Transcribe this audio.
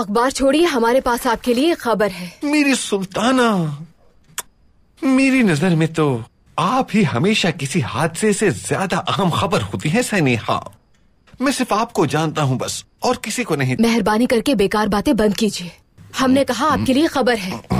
अखबार छोड़िए हमारे पास आपके लिए खबर है मेरी सुल्ताना मेरी नजर में तो आप ही हमेशा किसी हादसे से ज्यादा अहम खबर होती है सैनी हाँ मैं सिर्फ आपको जानता हूँ बस और किसी को नहीं मेहरबानी करके बेकार बातें बंद कीजिए हमने कहा आपके लिए खबर है